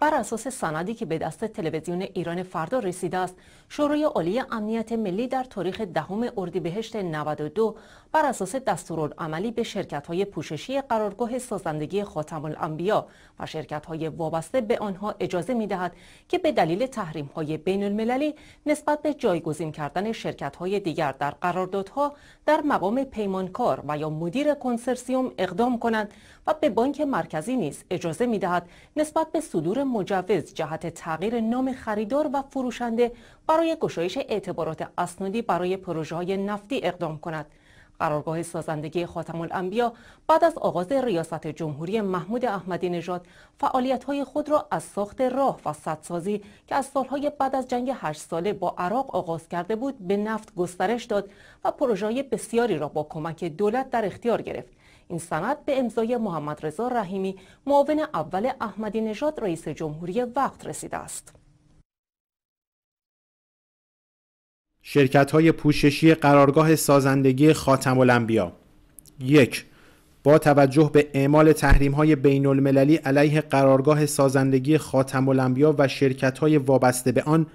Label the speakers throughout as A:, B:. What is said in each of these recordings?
A: بر اساس سندی که به دست تلویزیون ایران فردا رسیده است شورای عالی امنیت ملی در تاریخ دهم اردیبهشت 92 بر اساس دستورالعملی به های پوششی قرارگاه سازندگی خاتم الانبیا و های وابسته به آنها اجازه دهد که به دلیل بین المللی نسبت به جایگزین کردن های دیگر در قراردادها در مقام پیمانکار و یا مدیر کنسرسیوم اقدام کنند و به بانک مرکزی نیز اجازه می‌دهد نسبت به صدور مجوز جهت تغییر نام خریدار و فروشنده برای گشایش اعتبارات اسنادی برای پروژه های نفتی اقدام کند. قرارگاه سازندگی خاتم الانبیا بعد از آغاز ریاست جمهوری محمود احمدی نژاد های خود را از ساخت راه و سدسازی که از سالهای بعد از جنگ هشت ساله با عراق آغاز کرده بود به نفت گسترش داد و پروژهای بسیاری را با کمک دولت در اختیار گرفت این سند به امضای محمد رضا رحیمی معاون اول احمدی نژاد رئیس جمهوری وقت رسیده است.
B: شرکت های پوششی قرارگاه سازندگی خاتم الانبیا یک با توجه به اعمال تحریم های بین المللی علیه قرارگاه سازندگی خاتم الانبیا و شرکت های وابسته به آن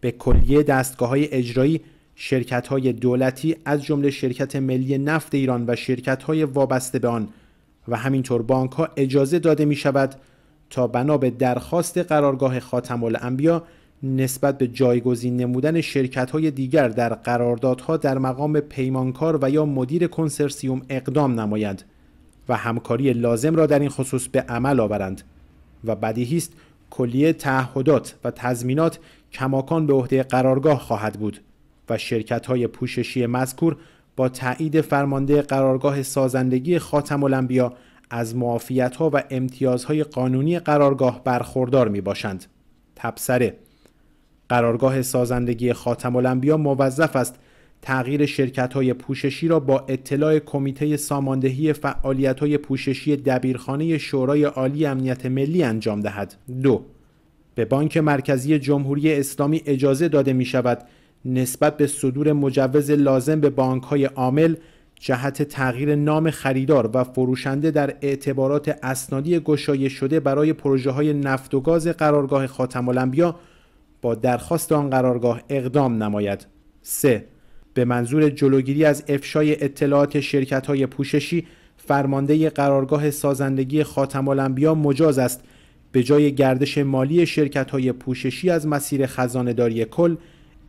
B: به کلیه دستگاه های اجرایی شرکت های دولتی از جمله شرکت ملی نفت ایران و شرکت های وابسته به آن و همینطور بانک ها اجازه داده می شود تا بنا به درخواست قرارگاه خاتم الانبیا نسبت به جایگزین نمودن شرکت های دیگر در قراردادها در مقام پیمانکار و یا مدیر کنسرسیوم اقدام نماید و همکاری لازم را در این خصوص به عمل آورند و بدیهی است کلیه تعهدات و تضمینات کماکان به عهده قرارگاه خواهد بود و شرکت های پوششی مذکور با تایید فرمانده قرارگاه سازندگی خاتم الانبیا از معافیت ها و امتیازهای قانونی قرارگاه برخوردار می باشند. تبصره قرارگاه سازندگی خاتم الانبیا موظف است تغییر شرکت های پوششی را با اطلاع کمیته ساماندهی فعالیت های پوششی دبیرخانه شورای عالی امنیت ملی انجام دهد. دو به بانک مرکزی جمهوری اسلامی اجازه داده می شود نسبت به صدور مجوز لازم به بانک های عامل جهت تغییر نام خریدار و فروشنده در اعتبارات اسنادی گشایش شده برای پروژه های نفت و گاز قرارگاه خاتم الانبیا با درخواست آن قرارگاه اقدام نماید 3 به منظور جلوگیری از افشای اطلاعات شرکت های پوششی فرمانده قرارگاه سازندگی خاتم الانبیا مجاز است به جای گردش مالی شرکت های پوششی از مسیر خزانهداری کل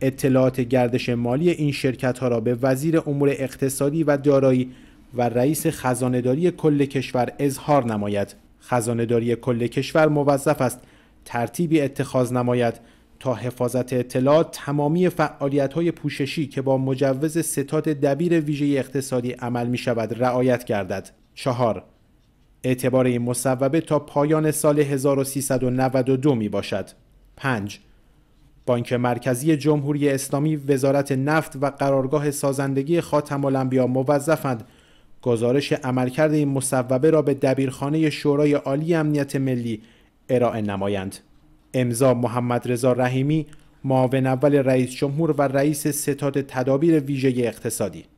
B: اطلاعات گردش مالی این شرکت ها را به وزیر امور اقتصادی و دارایی و رئیس خزانهداری کل کشور اظهار نماید خزانهداری کل کشور موظف است ترتیبی اتخاذ نماید تا حفاظت اطلاعات تمامی فعالیت های پوششی که با مجوز ستاد دبیر ویژه اقتصادی عمل می شود رعایت گردد. چهار اعتبار این مصوبه تا پایان سال 1392 می باشد. 5. بانک مرکزی جمهوری اسلامی وزارت نفت و قرارگاه سازندگی خاتم الانبیا موظفند گزارش عملکرد این مصوبه را به دبیرخانه شورای عالی امنیت ملی ارائه نمایند امضا محمد رضا رحیمی معاون اول رئیس جمهور و رئیس ستاد تدابیر ویژه اقتصادی